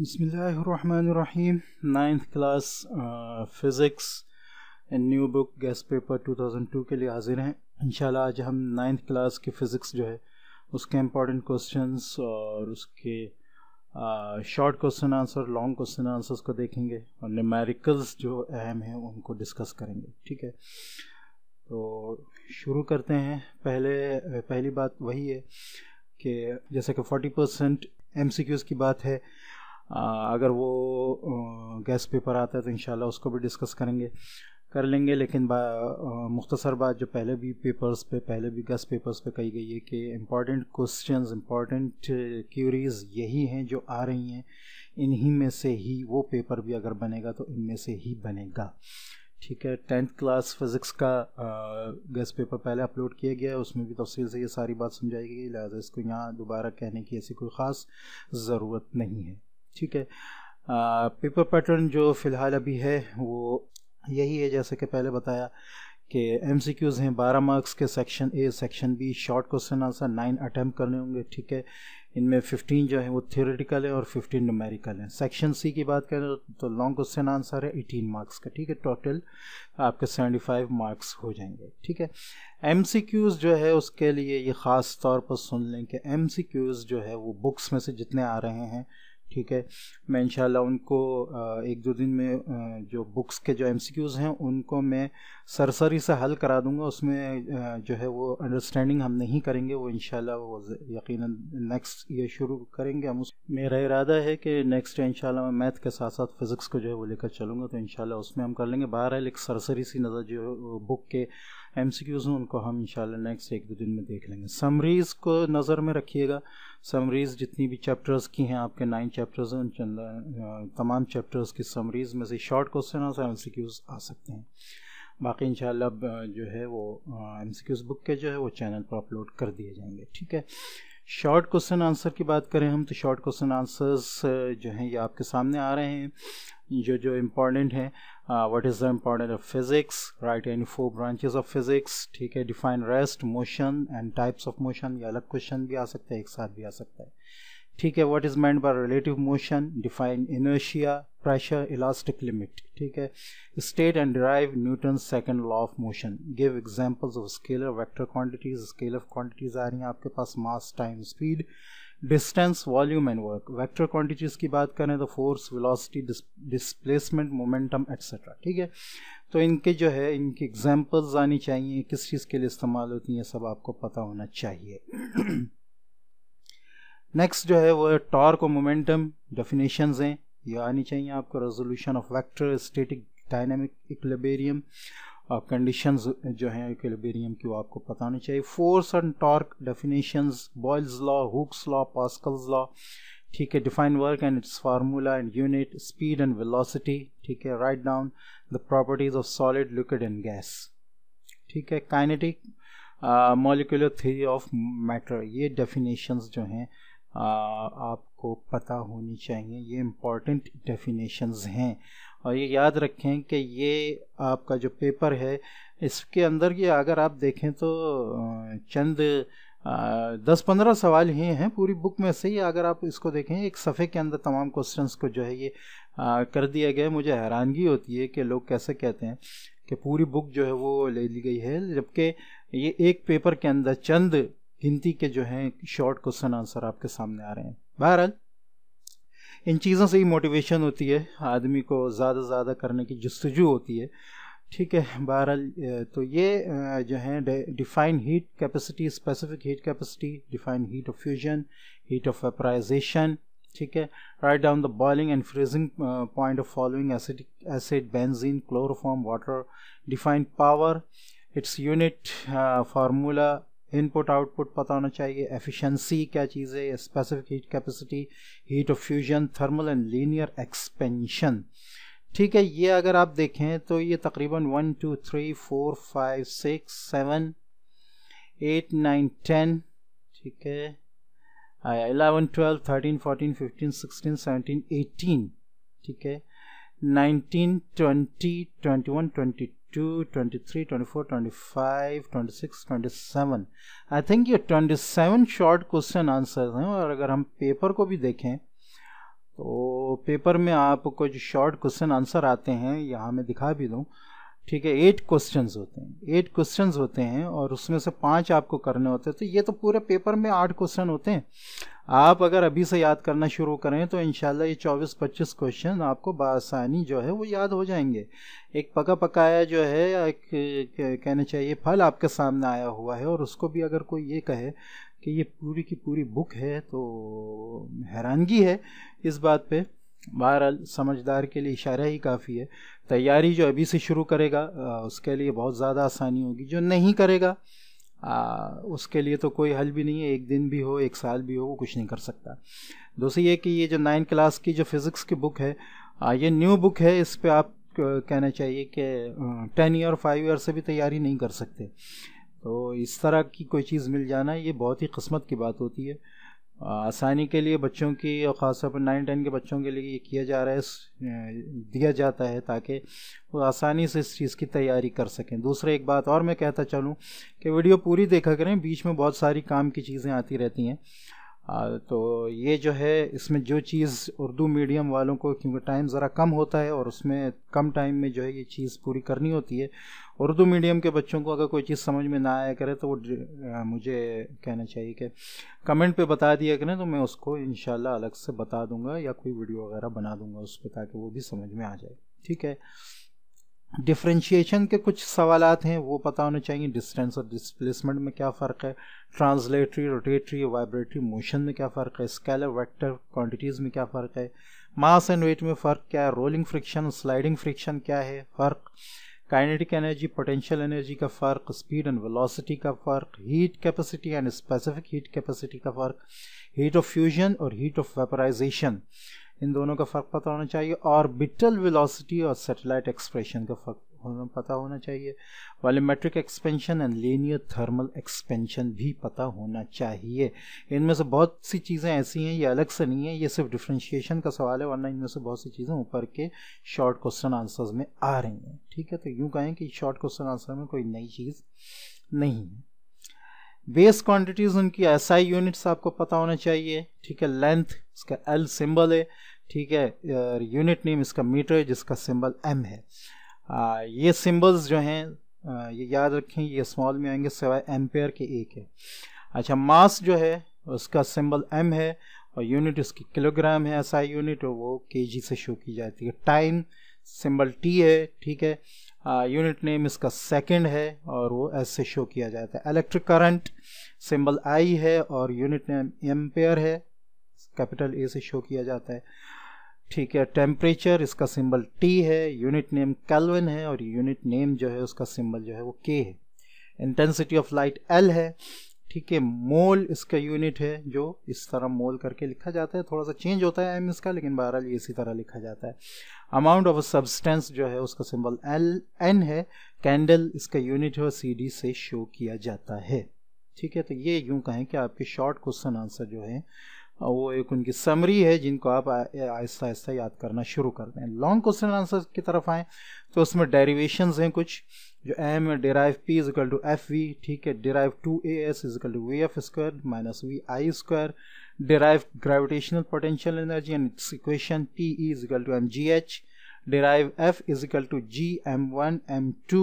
Bismillahirrahmanirrahim. Ninth class physics new book guess paper 2002 के लिए हाजिर हैं इंशाल्लाह आज हम नाइन्थ क्लास की फ़िज़िक्स जो है उसके इम्पॉर्टेंट क्वेश्चंस और उसके short question answer long question answers को देखेंगे और न्यूमेरिकल्स जो अहम हैं उनको डिस्कस करेंगे ठीक है तो शुरू करते हैं पहले पहली बात वही है कि जैसे कि फोर्टी परसेंट एम की बात है अगर वो गैस पेपर आता है तो इन उसको भी डिस्कस करेंगे कर लेंगे लेकिन बा, मुख्तसर बात जो पहले भी पेपर्स पे पहले भी गैस पेपर्स पे कही गई है कि इम्पॉर्टेंट क्वेश्चंस इम्पॉर्टेंट क्यूरीज यही हैं जो आ रही हैं इन्हीं में से ही वो पेपर भी अगर बनेगा तो इनमें से ही बनेगा ठीक है टेंथ क्लास फिज़िक्स का गैस पेपर पहले अपलोड किया गया है उसमें भी तफसील से ये सारी बात समझाई गई लिहाजा इसको यहाँ दोबारा कहने की ऐसी कोई ख़ास ज़रूरत नहीं है ठीक है पेपर पैटर्न जो फ़िलहाल अभी है वो यही है जैसे कि पहले बताया कि एम सी क्यूज़ हैं बारह मार्क्स के section A section B short question answer nine attempt करने होंगे ठीक है इनमें फिफ्टीन जो है वो थियोरेटिकल है और फिफ्टीन न्यूमेरिकल है सेक्शन सी की बात करें तो लॉन्ग क्वेश्चन आंसर है एटीन मार्क्स का ठीक है टोटल आपके सेवेंटी फाइव मार्क्स हो जाएंगे ठीक है एम सी क्यूज़ जो है उसके लिए ये ख़ास तौर पर सुन लें कि एम सी क्यूज़ जो है वो बुक्स में से जितने आ रहे हैं ठीक है मैं इंशाल्लाह उनको एक दो दिन में जो बुक्स के जो एमसीक्यूज़ हैं उनको मैं सरसरी से हल करा दूंगा उसमें जो है वो अंडरस्टैंडिंग हम नहीं करेंगे वो इंशाल्लाह वो यकीनन नेक्स्ट ये शुरू करेंगे हम उस मेरा इरादा है कि नेक्स्ट इंशाल्लाह मैं मैथ के साथ साथ फ़िज़िक्स को जो है वो लेकर चलूँगा तो इन उसमें हम कर लेंगे बहरहाल एक सरसरी सी नज़र जो बुक के एम सी क्यूज़ हैं उनको हम इंशाल्लाह नेक्स्ट एक दो दिन में देख लेंगे समरीज़ को नज़र में रखिएगा समरीज़ जितनी भी चैप्टर्स की हैं आपके नाइन चैप्टर्स हैं उन तमाम चैप्टर्स की समरीज़ में से शॉर्ट क्वेश्चन और एम सी क्यूज़ आ सकते हैं बाकी इन जो है वो एम सी क्यूज़ बुक के जो है वो चैनल पर अपलोड कर दिए जाएंगे ठीक है शॉर्ट क्वेश्चन आंसर की बात करें हम तो शॉर्ट क्वेश्चन आंसर्स जो हैं ये आपके सामने आ रहे हैं जो जो इम्पॉर्टेंट है what is the important of physics write any four branches of physics ठीक है define rest motion and types of motion ये अलग क्वेश्चन भी आ सकता है एक साथ भी आ सकता है ठीक है what is meant by relative motion define inertia pressure elastic limit ठीक है state and derive Newton second law of motion give examples of scalar vector quantities scale of quantities आ रही हैं आपके पास mass time speed distance volume and work vector quantities की बात करें तो force velocity displacement momentum etcetera ठीक है तो इनके जो है इनके एग्जांपल्स आनी चाहिए किस चीज़ के लिए इस्तेमाल होती हैं सब आपको पता होना चाहिए नेक्स्ट जो है वो टॉर्क और मोमेंटम डेफिनेशन हैं ये आनी चाहिए आपको resolution of vector static dynamic equilibrium conditions जो हैं इक्विलिब्रियम की वो आपको पता होनी चाहिए force and torque definitions Boyle's law Hooke's law Pascal's law ठीक है define work and its formula and unit speed and velocity ठीक है write down the properties of solid liquid and gas ठीक है kinetic molecular theory of matter ये definitions जो हैं आपको पता होनी चाहिए ये इम्पॉर्टेंट डेफिनेशंस हैं और ये याद रखें कि ये आपका जो पेपर है इसके अंदर ये अगर आप देखें तो चंद दस पंद्रह सवाल ही हैं पूरी बुक में से ही अगर आप इसको देखें एक सफ़े के अंदर तमाम क्वेश्चंस को जो है ये आ, कर दिया गया मुझे हैरानगी होती है कि लोग कैसे कहते हैं कि पूरी बुक जो है वो ले ली गई है जबकि ये एक पेपर के अंदर चंद गिनती के जो हैं शॉर्ट क्वेश्चन आंसर आपके सामने आ रहे हैं बहरहाल इन चीज़ों से ही मोटिवेशन होती है आदमी को ज़्यादा से ज़्यादा करने की जस्तजू होती है ठीक है बहरहाल तो ये जो है define heat capacity specific heat capacity define heat of fusion heat of vaporisation ठीक है write down the boiling and freezing point of following acid acid benzene chloroform water define power its unit formula input output पता होना चाहिए efficiency क्या चीज़ है specific heat capacity heat of fusion thermal and linear expansion ठीक है ये अगर आप देखें तो ये तकरीबन one two three four five six seven eight nine ten ठीक है आया eleven twelve thirteen fourteen fifteen sixteen seventeen eighteen ठीक है nineteen twenty twenty one twenty 22 23 24 25 26 27 I think ये सेवन शॉर्ट क्वेश्चन आंसर हैं और अगर हम पेपर को भी देखें तो पेपर में आप कुछ शॉर्ट क्वेश्चन आंसर आते हैं यहाँ मैं दिखा भी दूँ ठीक है एट क्वेश्चंस होते हैं एट क्वेश्चंस होते हैं और उसमें से पांच आपको करने होते हैं तो ये तो पूरे पेपर में आठ क्वेश्चन होते हैं आप अगर अभी से याद करना शुरू करें तो इन ये चौबीस पच्चीस क्वेश्चन आपको बसानी जो है वो याद हो जाएंगे एक पका पकाया जो है एक कहना चाहिए फल आपके सामने आया हुआ है और उसको भी अगर कोई ये कहे कि ये पूरी की पूरी बुक है तो हैरानगी है इस बात पे बहरहाल समझदार के लिए इशारा ही काफ़ी है तैयारी जो अभी से शुरू करेगा उसके लिए बहुत ज़्यादा आसानी होगी जो नहीं करेगा आ, उसके लिए तो कोई हल भी नहीं है एक दिन भी हो एक साल भी हो वो कुछ नहीं कर सकता दूसरी ये कि ये जो नाइन क्लास की जो फिज़िक्स की बुक है आ, ये न्यू बुक है इस पर आप कहना चाहिए कि टेन ईयर फाइव ईयर से भी तैयारी नहीं कर सकते तो इस तरह की कोई चीज़ मिल जाना ये बहुत ही किस्मत की बात होती है आसानी के लिए बच्चों की और ख़ासतौर पर नाइन टेन के बच्चों के लिए ये किया जा रहा है दिया जाता है ताकि वो आसानी से इस चीज़ की तैयारी कर सकें दूसरा एक बात और मैं कहता चलूँ कि वीडियो पूरी देखा करें बीच में बहुत सारी काम की चीज़ें आती रहती हैं तो ये जो है इसमें जो चीज़ उर्दू मीडियम वालों को क्योंकि टाइम ज़रा कम होता है और उसमें कम टाइम में जो है ये चीज़ पूरी करनी होती है उर्दू मीडियम के बच्चों को अगर कोई चीज़ समझ में ना आया करे तो वो मुझे कहना चाहिए कि कमेंट पे बता दिया करें तो मैं उसको इन अलग से बता दूंगा या कोई वीडियो वगैरह बना दूंगा उस पर ताकि वो भी समझ में आ जाए ठीक है डिफ्रेंशिएशन के कुछ सवाल हैं वो पता होने चाहिए डिस्टेंस और डिस्प्लेसमेंट में क्या फ़र्क है ट्रांसलेटरी रोटेटरी वाइब्रेटरी मोशन में क्या फ़र्क है स्केलर वेक्टर क्वांटिटीज़ में क्या फ़र्क है मास एंड वेट में फ़र्क क्या है रोलिंग फ्रिक्शन स्लाइडिंग फ्रिक्शन क्या है फ़र्क काइनेटिक एनर्जी पोटेंशियल एनर्जी का फ़र्क स्पीड एंड वेलोसिटी का फ़र्क heat capacity and specific heat capacity का फ़र्क हीट ऑफ फ्यूजन और हीट ऑफ वेपराइजेशन इन दोनों का फ़र्क पता होना चाहिए और बिटल वेलोसिटी और सैटेलाइट एक्सप्रेशन का फ़र्क पता होना चाहिए volumetric expansion and linear thermal expansion भी पता होना चाहिए इनमें से बहुत सी चीज़ें ऐसी हैं ये अलग से नहीं है ये सिर्फ डिफ्रेंशिएशन का सवाल है वरना इनमें से बहुत सी चीज़ें ऊपर के शॉर्ट क्वेश्चन आंसर्स में आ रही हैं ठीक है तो यूँ कहें कि शॉर्ट क्वेश्चन आंसर में कोई नई चीज़ नहीं है बेस क्वांटिटीज उनकी ऐसा यूनिट्स आपको पता होना चाहिए ठीक है लेंथ इसका एल सिंबल है ठीक है यूनिट नेम इसका मीटर जिसका सिंबल एम है ये सिंबल्स जो हैं ये याद रखें ये स्मॉल में आएंगे सिवाय एम्पेयर के एक है अच्छा मास जो है उसका सिंबल एम है और यूनिट उसकी किलोग्राम है ऐसा यूनिट और वो के जी से शो की जाती है टाइम सिंबल टी है ठीक है यूनिट नेम इसका सेकंड है और वो एस से शो किया जाता है इलेक्ट्रिक करंट सिंबल आई है और यूनिट नेम एम्पेयर है कैपिटल ए से शो किया जाता है ठीक है टेम्परेचर इसका सिंबल टी है यूनिट नेम कैलविन है और यूनिट नेम जो है उसका सिंबल जो है वो के है इंटेंसिटी ऑफ लाइट एल है ठीक है मोल इसका यूनिट है जो इस तरह मोल करके लिखा जाता है थोड़ा सा चेंज होता है एम इसका लेकिन बहरहाल ये इसी तरह लिखा जाता है अमाउंट ऑफ सब्सटेंस जो है उसका सिंबल एल एन है कैंडल इसका यूनिट है सी डी से शो किया जाता है ठीक है तो ये यूं कहें कि आपके शॉर्ट क्वेश्चन आंसर जो है वो एक उनकी समरी है जिनको आप आहिस्ता आहिस्ता याद करना शुरू कर दें लॉन्ग क्वेश्चन आंसर की तरफ आएँ तो उसमें डेरिवेशन हैं कुछ जो M derive P equal to F V ठीक है derive two A S equal to V F square minus V I square derive gravitational potential energy and its equation P E equal to M G H derive F equal to G M one M two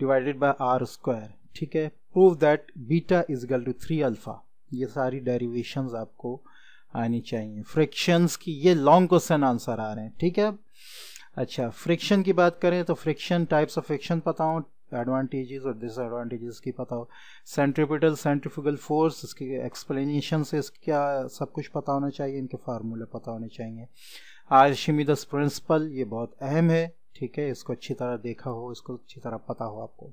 divided by R square ठीक है prove that beta equal to three alpha ये सारी derivation आपको आनी चाहिए frictions की ये long question answer आ रहे हैं ठीक है अच्छा फ्रिक्शन की बात करें तो फ्रिक्शन टाइप्स ऑफ फ्रिक्शन पता हो एडवांटेजेस और डिसएडवांटेजेस की पता हो सेंट्रिपिटल सेंट्रिफ्यूगल फोर्स इसकी एक्सप्लेनेशन से क्या सब कुछ पता होना चाहिए इनके फार्मूले पता होने चाहिए आर दस प्रिंसिपल ये बहुत अहम है ठीक है इसको अच्छी तरह देखा हो इसको अच्छी तरह पता हो आपको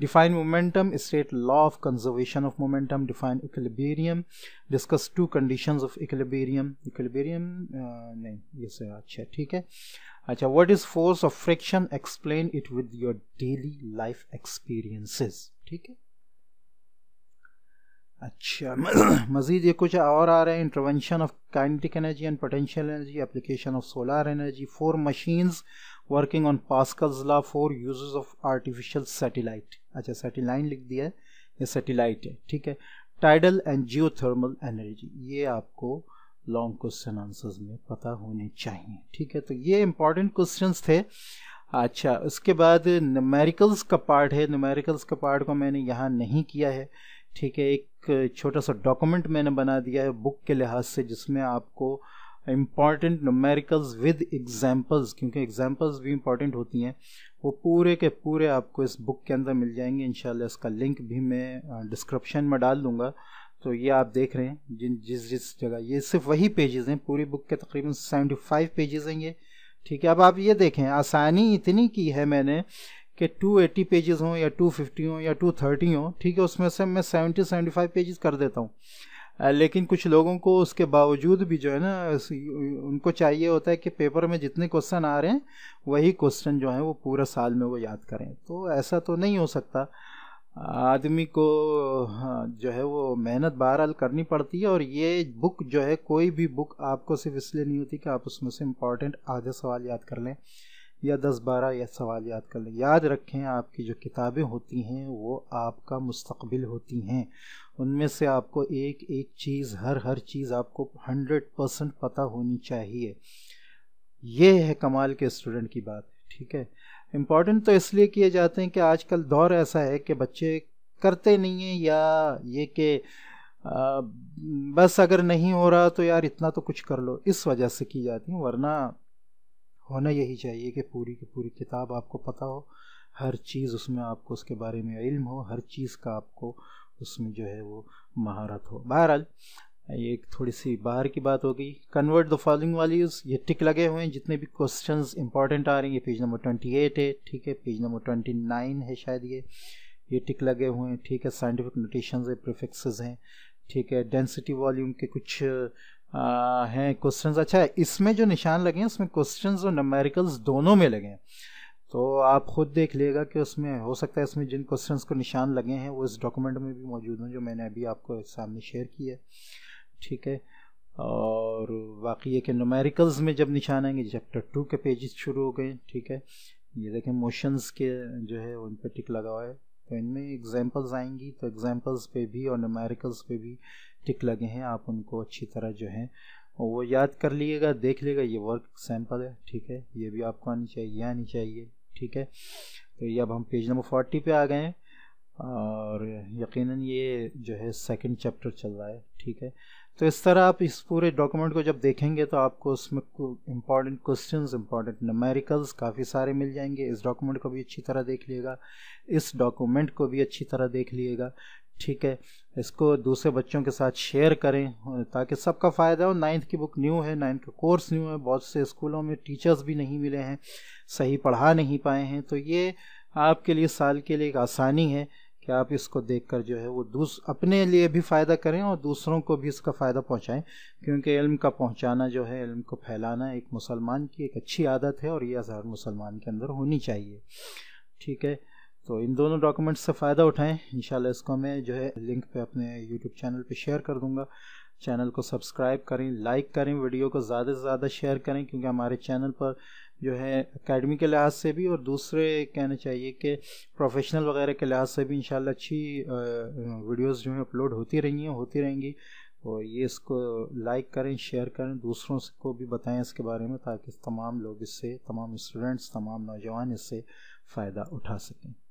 define momentum state law of conservation of momentum define equilibrium discuss two condition of equilibrium equilibrium नहीं ये से अच्छा ठीक है अच्छा what is force of friction explain it with your daily life experiences ठीक है अच्छा मजीद ये कुछ और आ रहे हैं intervention of kinetic energy and potential energy application of solar energy four machines working on Pascal's law four uses of artificial satellite अच्छा सैटेलाइन लिख दिया है ये सैटेलाइट है ठीक है टाइडल एंड जियोथर्मल एनर्जी ये आपको लॉन्ग क्वेश्चन आंसर्स में पता होने चाहिए ठीक है तो ये इंपॉर्टेंट क्वेश्चन थे अच्छा उसके बाद न्यूमेरिकल्स का पार्ट है न्यूमेरिकल्स का पार्ट को मैंने यहाँ नहीं किया है ठीक है एक छोटा सा डॉक्यूमेंट मैंने बना दिया है बुक के लिहाज से जिसमें आपको इम्पॉर्टेंट नमेरिकल्स विद एग्जाम्पल्स क्योंकि एग्जाम्पल्स भी इम्पॉर्टेंट होती हैं वो पूरे के पूरे आपको इस बुक के अंदर मिल जाएंगे इन इसका लिंक भी मैं डिस्क्रिप्शन में डाल दूँगा तो ये आप देख रहे हैं जिन जिस जिस जगह ये सिर्फ वही पेजेस हैं पूरी बुक के तकरीबन सेवेंटी फाइव पेजेस हैं ये ठीक है अब आप ये देखें आसानी इतनी की है मैंने कि टू एट्टी पेजेज़ हों या टू फिफ्टी हों या टू थर्टी हों ठीक है उसमें से मैं सेवेंटी फाइव पेजेस कर देता हूँ लेकिन कुछ लोगों को उसके बावजूद भी जो है ना उनको चाहिए होता है कि पेपर में जितने क्वेश्चन आ रहे हैं वही क्वेश्चन जो है वो पूरा साल में वो याद करें तो ऐसा तो नहीं हो सकता आदमी को हाँ, जो है वो मेहनत बहरहाल करनी पड़ती है और ये बुक जो है कोई भी बुक आपको सिर्फ इसलिए नहीं होती कि आप उसमें से इम्पॉर्टेंट आधे सवाल याद कर लें या दस बारह या सवाल याद कर लें याद रखें आपकी जो किताबें होती हैं वो आपका मुस्तबिल होती हैं उनमें से आपको एक एक चीज़ हर हर चीज़ आपको हंड्रेड परसेंट पता होनी चाहिए ये है कमाल के स्टूडेंट की बात ठीक है इम्पॉर्टेंट तो इसलिए किए जाते हैं कि आजकल दौर ऐसा है कि बच्चे करते नहीं हैं या ये कि बस अगर नहीं हो रहा तो यार इतना तो कुछ कर लो इस वजह से की जाती हैं वरना होना यही चाहिए कि पूरी की पूरी किताब आपको पता हो हर चीज़ उसमें आपको उसके बारे में इल्म हो हर चीज़ का आपको उसमें जो है वो महारत हो बहरहाल ये एक थोड़ी सी बाहर की बात हो गई कन्वर्ट द फॉलोइंग वैल्यूज़ ये टिक लगे हुए हैं जितने भी क्वेश्चन इंपॉर्टेंट आ रहे हैं ये पेज नंबर ट्वेंटी एट है ठीक है पेज नंबर ट्वेंटी नाइन है शायद ये ये टिक लगे हुए हैं ठीक है साइंटिफिक नोटेशन है प्रोफिक्स हैं ठीक है डेंसिटी वॉल्यूम के कुछ हैं क्वेश्चन अच्छा है इसमें जो निशान लगे हैं उसमें क्वेश्चन और नमेरिकल्स दोनों में लगे हैं तो आप खुद देख लीजिएगा कि उसमें हो सकता है इसमें जिन क्वेश्चंस को निशान लगे हैं वो इस डॉक्यूमेंट में भी मौजूद हों जो मैंने अभी आपको सामने शेयर किया है ठीक है और बाकी ये कि नमेरिकल्स में जब निशान आएंगे चैप्टर टू के पेजेस शुरू हो गए ठीक है ये देखें मोशंस के जो है उन पर टिक लगा हुआ है तो इनमें एग्जाम्पल्स आएंगी तो एग्जाम्पल्स पे भी और नोमेरिकल्स पे भी टिक लगे हैं आप उनको अच्छी तरह जो है वो याद कर लीजिएगा देख लेगा ये वर्क सैंपल है ठीक है ये भी आपको आनी चाहिए ये आनी चाहिए ठीक है तो ये अब हम पेज नंबर फोर्टी पे आ गए हैं और यकीनन ये जो है सेकंड चैप्टर चल रहा है ठीक है तो इस तरह आप इस पूरे डॉक्यूमेंट को जब देखेंगे तो आपको उसमें इम्पॉर्टेंट क्वेश्चन इम्पॉर्टेंट नमेरिकल्स काफ़ी सारे मिल जाएंगे इस डॉक्यूमेंट को भी अच्छी तरह देख लिएगा इस डॉक्यूमेंट को भी अच्छी तरह देख लिएगा ठीक है इसको दूसरे बच्चों के साथ शेयर करें ताकि सबका फ़ायदा हो नाइन्थ की बुक न्यू है नाइन्थ का कोर्स न्यू है बहुत से स्कूलों में टीचर्स भी नहीं मिले हैं सही पढ़ा नहीं पाए हैं तो ये आपके लिए साल के लिए एक आसानी है कि आप इसको देखकर जो है वो दूस अपने लिए भी फ़ायदा करें और दूसरों को भी इसका फ़ायदा पहुँचाएँ क्योंकि इल्म का पहुँचाना जो है इल्म को फैलाना एक मुसलमान की एक अच्छी आदत है और यह हर मुसलमान के अंदर होनी चाहिए ठीक है तो इन दोनों डॉक्यूमेंट्स से फ़ायदा उठाएं इंशाल्लाह इसको मैं जो है लिंक पे अपने यूट्यूब चैनल पे शेयर कर दूंगा चैनल को सब्सक्राइब करें लाइक करें वीडियो को ज़्यादा से ज़्यादा शेयर करें क्योंकि हमारे चैनल पर जो है एकेडमी के लिहाज से भी और दूसरे कहना चाहिए कि प्रोफेशनल वगैरह के लिहाज से भी इन अच्छी वीडियोज़ जो है अपलोड होती रही हैं होती रहेंगी और ये इसको लाइक करें शेयर करें दूसरों को भी बताएं इसके बारे में ताकि तमाम लोग इससे तमाम स्टूडेंट्स तमाम नौजवान इससे फ़ायदा उठा सकें